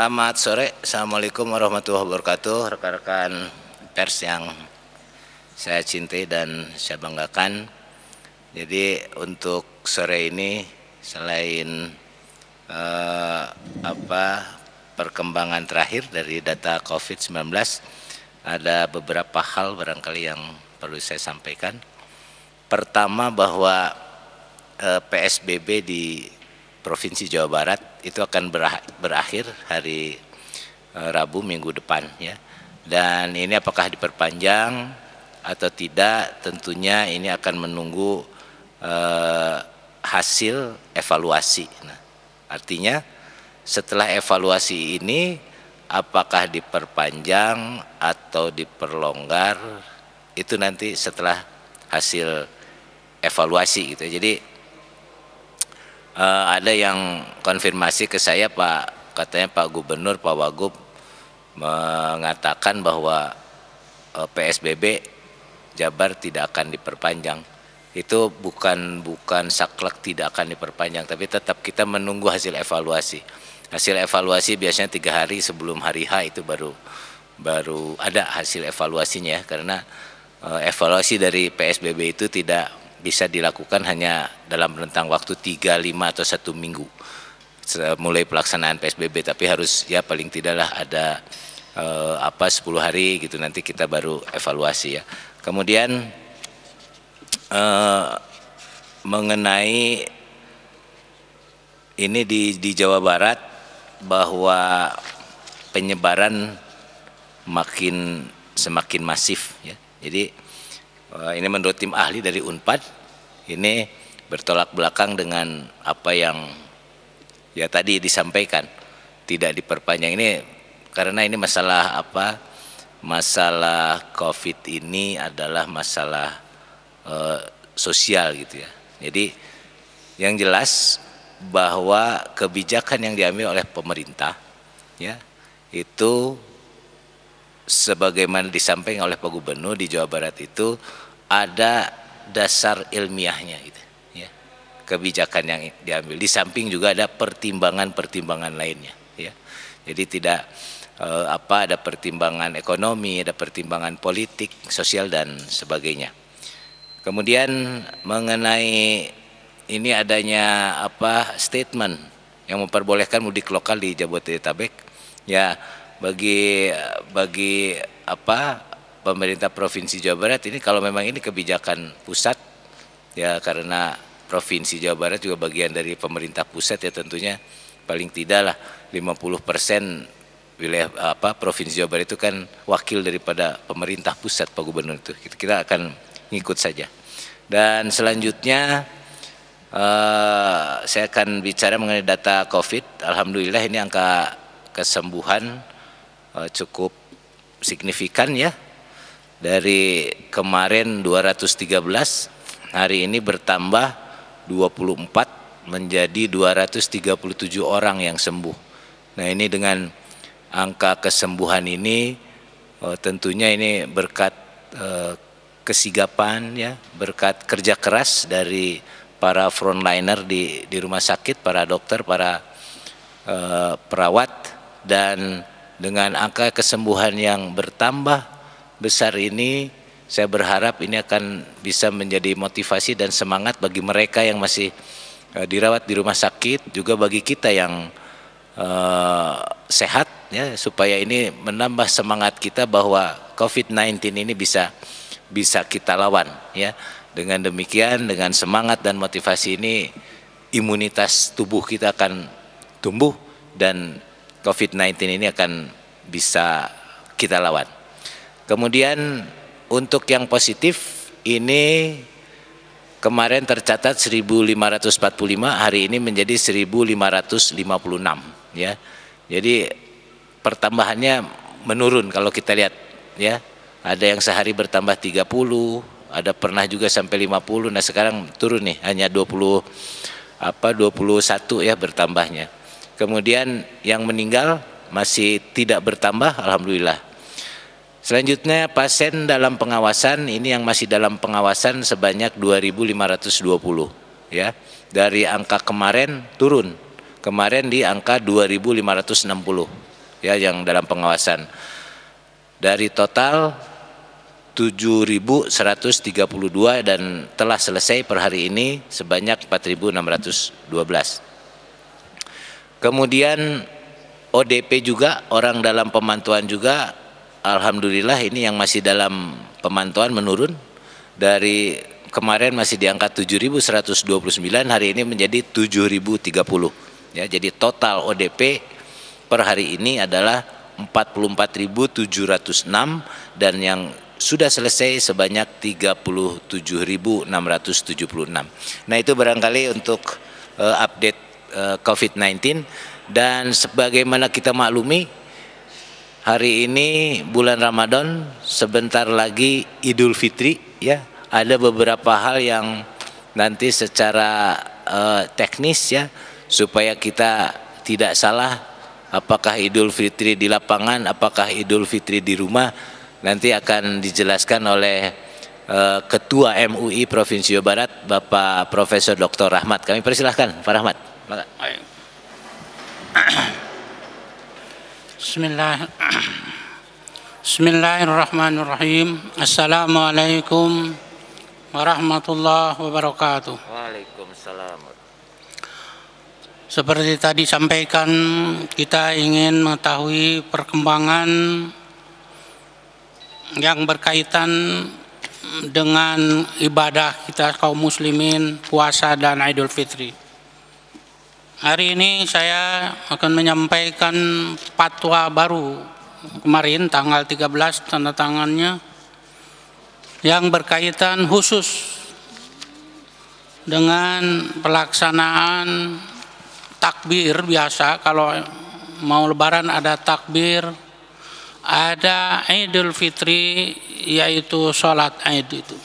Selamat sore, Assalamualaikum warahmatullahi wabarakatuh Rekan-rekan pers yang saya cintai dan saya banggakan Jadi untuk sore ini selain eh, apa perkembangan terakhir dari data COVID-19 Ada beberapa hal barangkali yang perlu saya sampaikan Pertama bahwa eh, PSBB di Provinsi Jawa Barat itu akan berakhir hari eh, Rabu minggu depan ya. Dan ini apakah diperpanjang atau tidak tentunya ini akan menunggu eh, hasil evaluasi. Nah, artinya setelah evaluasi ini apakah diperpanjang atau diperlonggar itu nanti setelah hasil evaluasi gitu. Ya. Jadi uh, ada yang konfirmasi ke saya Pak katanya Pak Gubernur Pak Wagub mengatakan bahwa uh, eh, PSBB Jabar tidak akan diperpanjang itu bukan bukan saklek tidak akan diperpanjang tapi tetap kita menunggu hasil evaluasi hasil evaluasi biasanya tiga hari sebelum hari H itu baru baru ada hasil evaluasinya karena eh, evaluasi dari PSBB itu tidak bisa dilakukan hanya dalam rentang waktu 3, 5 atau satu minggu mulai pelaksanaan PSBB tapi harus ya paling tidaklah ada eh, apa 10 hari gitu nanti kita baru evaluasi ya. Kemudian eh, mengenai ini di di Jawa Barat bahwa penyebaran makin semakin masif ya. Jadi Eh, ini menurut tim ahli dari Unpad ini bertolak belakang dengan apa yang ya tadi disampaikan tidak diperpanjang ini karena ini masalah apa masalah COVID ini adalah masalah e, sosial gitu ya jadi yang jelas bahwa kebijakan yang diambil oleh pemerintah ya itu sebagaimana disampaikan oleh Pak Gubernur di Jawa Barat itu ada dasar ilmiahnya gitu ya. Kebijakan yang diambil di samping juga ada pertimbangan-pertimbangan lainnya ya. Jadi tidak eh, apa ada pertimbangan ekonomi, ada pertimbangan politik, sosial dan sebagainya. Kemudian mengenai ini adanya apa statement yang memperbolehkan mudik lokal di Jabodetabek ya bagi bagi apa pemerintah provinsi Jawa Barat ini kalau memang ini kebijakan pusat ya karena provinsi Jawa Barat juga bagian dari pemerintah pusat ya tentunya paling tidak lah 50 persen wilayah apa provinsi Jawa Barat itu kan wakil daripada pemerintah pusat Pak Gubernur itu kita akan ngikut saja dan selanjutnya uh, saya akan bicara mengenai data COVID Alhamdulillah ini angka kesembuhan Eh, cukup signifikan ya. Dari kemarin 213, hari ini bertambah 24 menjadi 237 orang yang sembuh. Nah ini dengan angka kesembuhan ini eh, tentunya ini berkat eh, kesigapan ya, berkat kerja keras dari para frontliner di di rumah sakit, para dokter, para perawat dan dengan angka kesembuhan yang bertambah besar ini, saya berharap ini akan bisa menjadi motivasi dan semangat bagi mereka yang masih eh, dirawat di rumah sakit, juga bagi kita yang uh, sehat, ya, supaya ini menambah semangat kita bahwa COVID-19 ini bisa bisa kita lawan, ya. Dengan demikian, dengan semangat dan motivasi ini, imunitas tubuh kita akan tumbuh dan COVID-19 ini akan bisa kita lawan. Kemudian untuk yang positif ini kemarin tercatat 1545 hari ini menjadi 1556 ya. Jadi pertambahannya menurun kalau kita lihat ya. Ada yang sehari bertambah 30, ada pernah juga sampai 50. Nah, sekarang turun nih hanya 20 apa 21 ya bertambahnya. Kemudian yang meninggal masih tidak bertambah, alhamdulillah. Selanjutnya pasien dalam pengawasan ini yang masih dalam pengawasan sebanyak 2.520 ya. Dari angka kemarin turun. Kemarin di angka 2.560 ya yang dalam pengawasan. Dari total 7.132 dan telah selesai per hari ini sebanyak 4.612. Kemudian ODP juga orang dalam pemantauan juga alhamdulillah ini yang masih dalam pemantauan menurun dari kemarin masih di angka 7129 hari ini menjadi 7030. Ya, jadi total ODP per hari ini adalah 44.706 dan yang sudah selesai sebanyak 37.676. Nah, itu barangkali untuk eh, update Eh, COVID-19 dan sebagaimana kita maklumi hari ini bulan Ramadan sebentar lagi Idul Fitri ya ada beberapa hal yang nanti secara uh, teknis ya supaya kita tidak salah apakah Idul Fitri di lapangan apakah Idul Fitri di rumah nanti akan dijelaskan oleh eh, Ketua MUI Provinsi Jawa Barat Bapak Profesor Dr. Rahmat kami persilahkan Pak Rahmat Bismillahirrahmanirrahim. Assalamualaikum warahmatullahi wabarakatuh. Waalaikumsalam Seperti tadi sampaikan kita ingin mengetahui perkembangan yang berkaitan dengan ibadah kita kaum muslimin puasa dan Idul Fitri. Hari ini saya akan menyampaikan patwa baru kemarin tanggal 13 tanda tangannya yang berkaitan khusus dengan pelaksanaan takbir biasa kalau mau lebaran ada takbir ada Idul Fitri yaitu sholat Id itu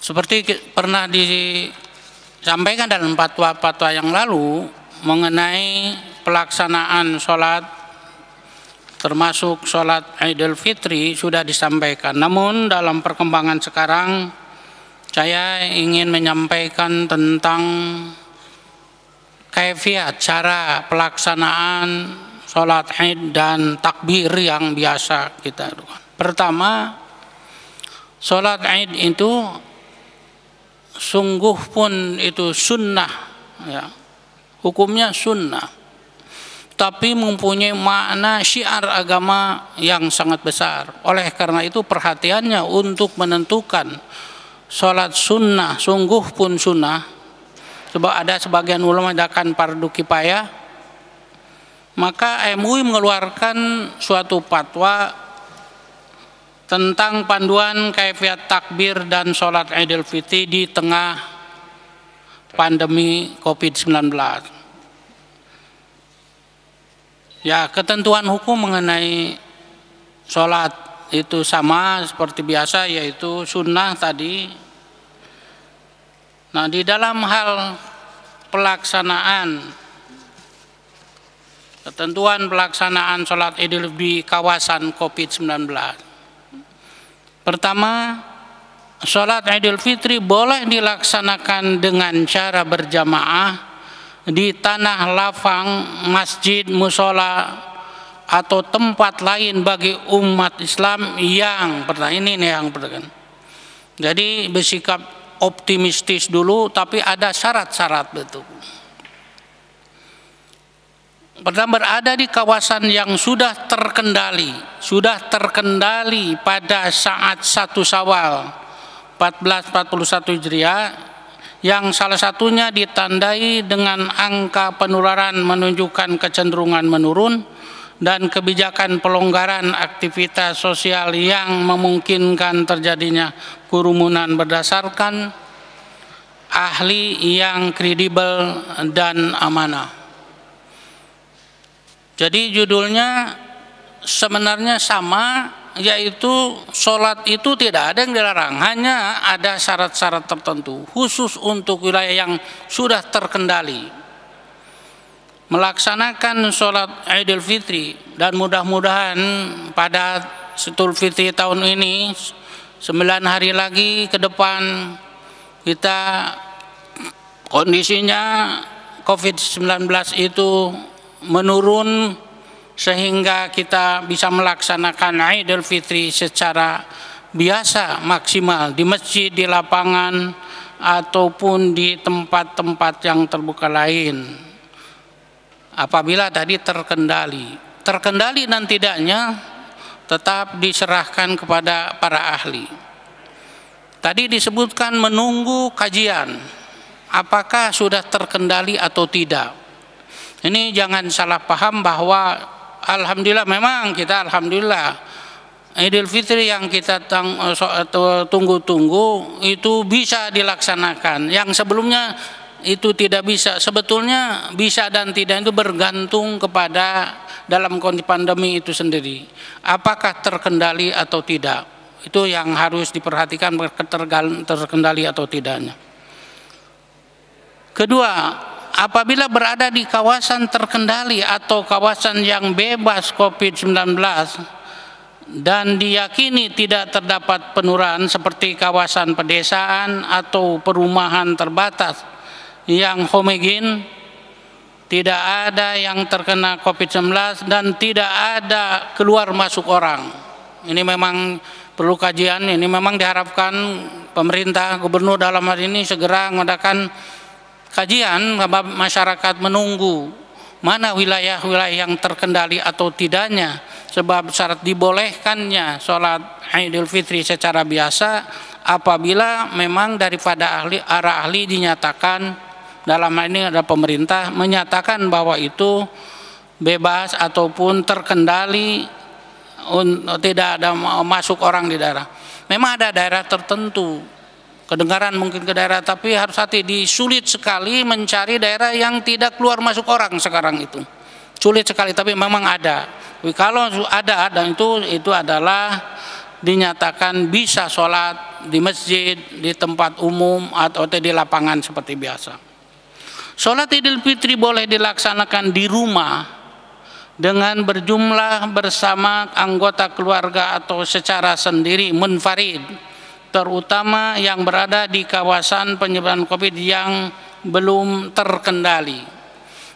seperti pernah di sampaikan dalam fatwa-fatwa yang lalu mengenai pelaksanaan sholat termasuk sholat Idul Fitri sudah disampaikan. Namun dalam perkembangan sekarang saya ingin menyampaikan tentang kaifiat cara pelaksanaan sholat Id dan takbir yang biasa kita lakukan. Pertama, sholat Id itu sungguh pun itu sunnah ya. hukumnya sunnah tapi mempunyai makna syiar agama yang sangat besar oleh karena itu perhatiannya untuk menentukan sholat sunnah sungguh pun sunnah sebab ada sebagian ulama dakan pardu kipaya maka MUI mengeluarkan suatu fatwa tentang panduan kaifiat takbir dan sholat Idul Fitri di tengah pandemi COVID-19. Ya, ketentuan hukum mengenai sholat itu sama seperti biasa yaitu sunnah tadi. Nah, di dalam hal pelaksanaan ketentuan pelaksanaan sholat idul di kawasan COVID-19. Pertama, sholat Idul Fitri boleh dilaksanakan dengan cara berjamaah di tanah lapang, masjid, musola, atau tempat lain bagi umat Islam yang pertama ini nih yang pertama, kan. Jadi bersikap optimistis dulu, tapi ada syarat-syarat betul pernah berada di kawasan yang sudah terkendali, sudah terkendali pada saat satu sawal 1441 Hijriah yang salah satunya ditandai dengan angka penularan menunjukkan kecenderungan menurun dan kebijakan pelonggaran aktivitas sosial yang memungkinkan terjadinya kerumunan berdasarkan ahli yang kredibel dan amanah. Jadi judulnya sebenarnya sama yaitu sholat itu tidak ada yang dilarang hanya ada syarat-syarat tertentu khusus untuk wilayah yang sudah terkendali melaksanakan sholat Idul Fitri dan mudah-mudahan pada Setul Fitri tahun ini sembilan hari lagi ke depan kita kondisinya COVID-19 itu menurun sehingga kita bisa melaksanakan Idul Fitri secara biasa maksimal di masjid, di lapangan ataupun di tempat-tempat yang terbuka lain. Apabila tadi terkendali, terkendali dan tidaknya tetap diserahkan kepada para ahli. Tadi disebutkan menunggu kajian, apakah sudah terkendali atau tidak. Ini jangan salah paham bahwa alhamdulillah memang kita alhamdulillah Idul Fitri yang kita eh, eh, tunggu-tunggu itu bisa dilaksanakan. Yang sebelumnya itu tidak bisa. Sebetulnya bisa dan tidak itu bergantung kepada dalam kondisi pandemi itu sendiri. Apakah terkendali atau tidak? Itu yang harus diperhatikan terkendali atau tidaknya. Kedua, apabila berada di kawasan terkendali atau kawasan yang bebas COVID-19 dan diyakini tidak terdapat penurunan seperti kawasan pedesaan atau perumahan terbatas yang homogen, tidak ada yang terkena COVID-19 dan tidak ada keluar masuk orang. Ini memang perlu kajian, ini memang diharapkan pemerintah gubernur dalam hal ini segera mengadakan kajian masyarakat menunggu mana wilayah-wilayah yang terkendali atau tidaknya sebab syarat dibolehkannya sholat Idul Fitri secara biasa apabila memang daripada ahli arah ahli dinyatakan dalam hal ini ada pemerintah menyatakan bahwa itu bebas ataupun terkendali tidak ada masuk orang di daerah. Memang ada daerah tertentu kedengaran mungkin ke daerah tapi harus hati di sulit sekali mencari daerah yang tidak keluar masuk orang sekarang itu sulit sekali tapi memang ada kalau ada dan itu itu adalah dinyatakan bisa sholat di masjid di tempat umum atau di lapangan seperti biasa sholat idul fitri boleh dilaksanakan di rumah dengan berjumlah bersama anggota keluarga atau secara sendiri munfarid terutama yang berada di kawasan penyebaran COVID yang belum terkendali.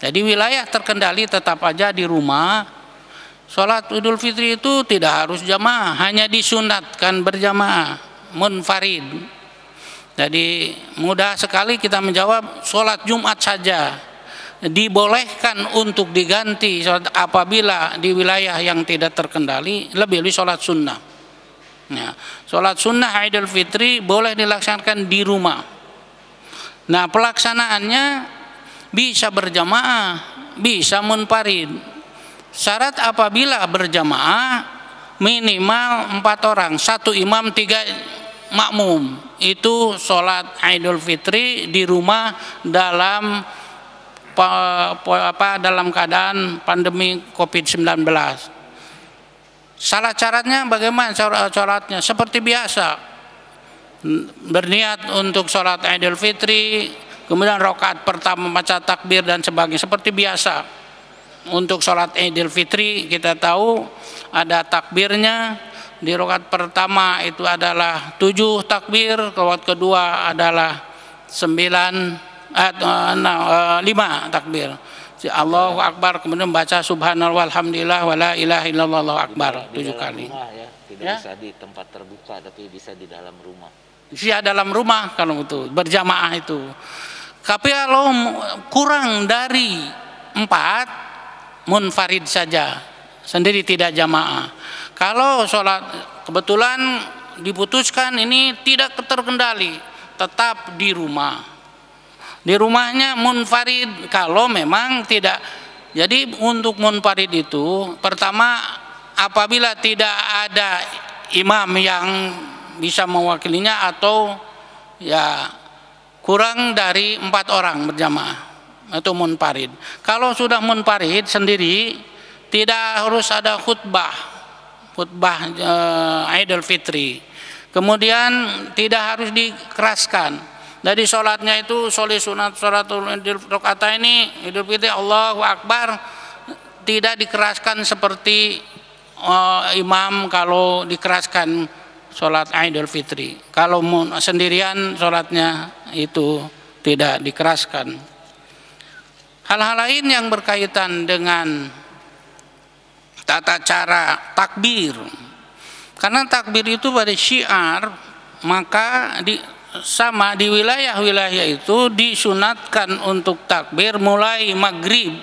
Jadi wilayah terkendali tetap aja di rumah. Sholat Idul Fitri itu tidak harus jamaah, hanya disunatkan berjamaah, munfarid. Jadi mudah sekali kita menjawab sholat Jumat saja dibolehkan untuk diganti apabila di wilayah yang tidak terkendali lebih-lebih sholat sunnah. Ya. Sholat sunnah Idul Fitri boleh dilaksanakan di rumah. Nah pelaksanaannya bisa berjamaah, bisa munfarid. Syarat apabila berjamaah minimal empat orang, satu imam tiga makmum. Itu sholat Idul Fitri di rumah dalam apa dalam keadaan pandemi Covid 19 Salah caranya bagaimana eh, sholatnya? Seperti biasa, berniat untuk sholat Idul Fitri, kemudian rokaat pertama baca takbir dan sebagainya. Seperti biasa, untuk sholat Idul Fitri kita tahu ada takbirnya, di rokaat pertama itu adalah tujuh takbir, rokaat kedua adalah sembilan, eh, eh, eh lima takbir si Allahu Akbar kemudian baca subhanallah walhamdulillah wala ilaha illallah Allahu Akbar tujuh kali. Rumah, ya. Tidak ya? bisa di tempat terbuka tapi bisa di dalam rumah. Bisa dalam rumah kalau itu berjamaah itu. Tapi kalau kurang dari empat munfarid saja sendiri tidak jamaah. Kalau sholat kebetulan diputuskan ini tidak terkendali tetap di rumah di rumahnya munfarid kalau memang tidak jadi untuk munfarid itu pertama apabila tidak ada imam yang bisa mewakilinya atau ya kurang dari empat orang berjamaah atau munfarid kalau sudah munfarid sendiri tidak harus ada khutbah khutbah e, Idul Fitri kemudian tidak harus dikeraskan jadi sholatnya itu soli sunat sholatul idul rokata ini idul fitri Allah Akbar tidak dikeraskan seperti uh, imam kalau dikeraskan sholat idul fitri. Kalau sendirian sholatnya itu tidak dikeraskan. Hal-hal lain yang berkaitan dengan tata cara takbir. Karena takbir itu pada syiar maka di sama di wilayah-wilayah itu disunatkan untuk takbir mulai maghrib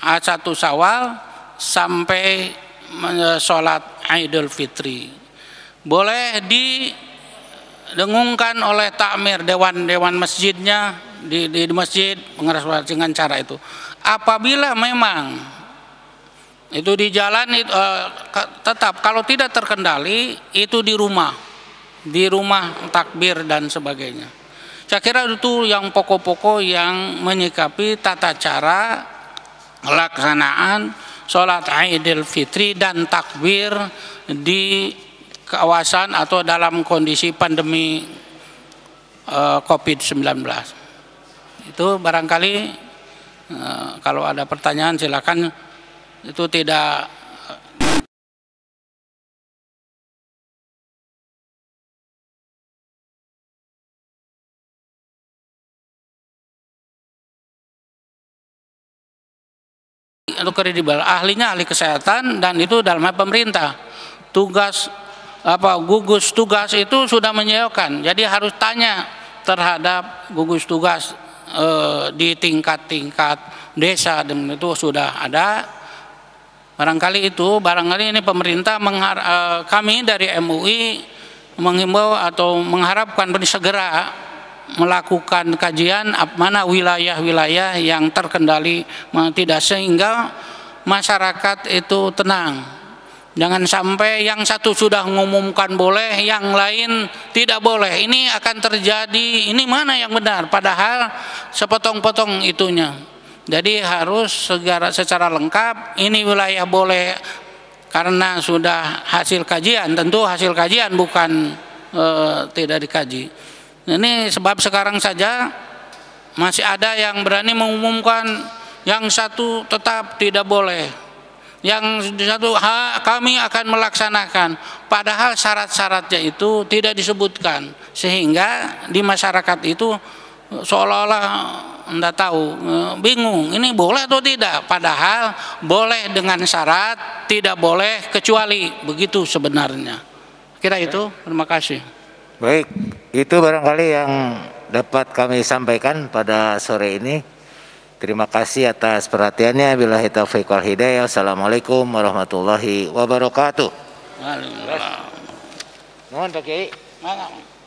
ah, satu sawal sampai eh, sholat Idul Fitri boleh didengungkan oleh takmir dewan-dewan masjidnya di, di, masjid pengeras dengan cara itu apabila memang itu di jalan itu, uh, eh, tetap kalau tidak terkendali itu di rumah di rumah takbir dan sebagainya. Saya kira itu yang pokok-pokok yang menyikapi tata cara pelaksanaan sholat Idul Fitri dan takbir di kawasan atau dalam kondisi pandemi eh, COVID-19. Itu barangkali eh, kalau ada pertanyaan silakan itu tidak kredibel, ahlinya ahli kesehatan dan itu dalam pemerintah. Tugas apa gugus tugas itu sudah menyewakan. Jadi harus tanya terhadap gugus tugas e, di tingkat-tingkat desa dan itu sudah ada. Barangkali itu barangkali ini pemerintah menghar, eh, kami dari MUI menghimbau atau mengharapkan segera melakukan kajian mana wilayah-wilayah yang terkendali tidak sehingga masyarakat itu tenang. Jangan sampai yang satu sudah mengumumkan boleh, yang lain tidak boleh. Ini akan terjadi, ini mana yang benar? Padahal sepotong-potong itunya. Jadi harus segera secara lengkap, ini wilayah boleh karena sudah hasil kajian. Tentu hasil kajian bukan e, tidak dikaji. Ini sebab sekarang saja masih ada yang berani mengumumkan yang satu tetap tidak boleh. Yang satu ha, kami akan melaksanakan. Padahal syarat-syaratnya itu tidak disebutkan. Sehingga di masyarakat itu seolah-olah anda tahu e, bingung ini boleh atau tidak padahal boleh dengan syarat tidak boleh kecuali begitu sebenarnya kira itu terima kasih Baik, itu barangkali yang dapat kami sampaikan pada sore ini. Terima kasih atas perhatiannya. Bila taufiq wal hidayah. Assalamualaikum warahmatullahi wabarakatuh. Mohon Pak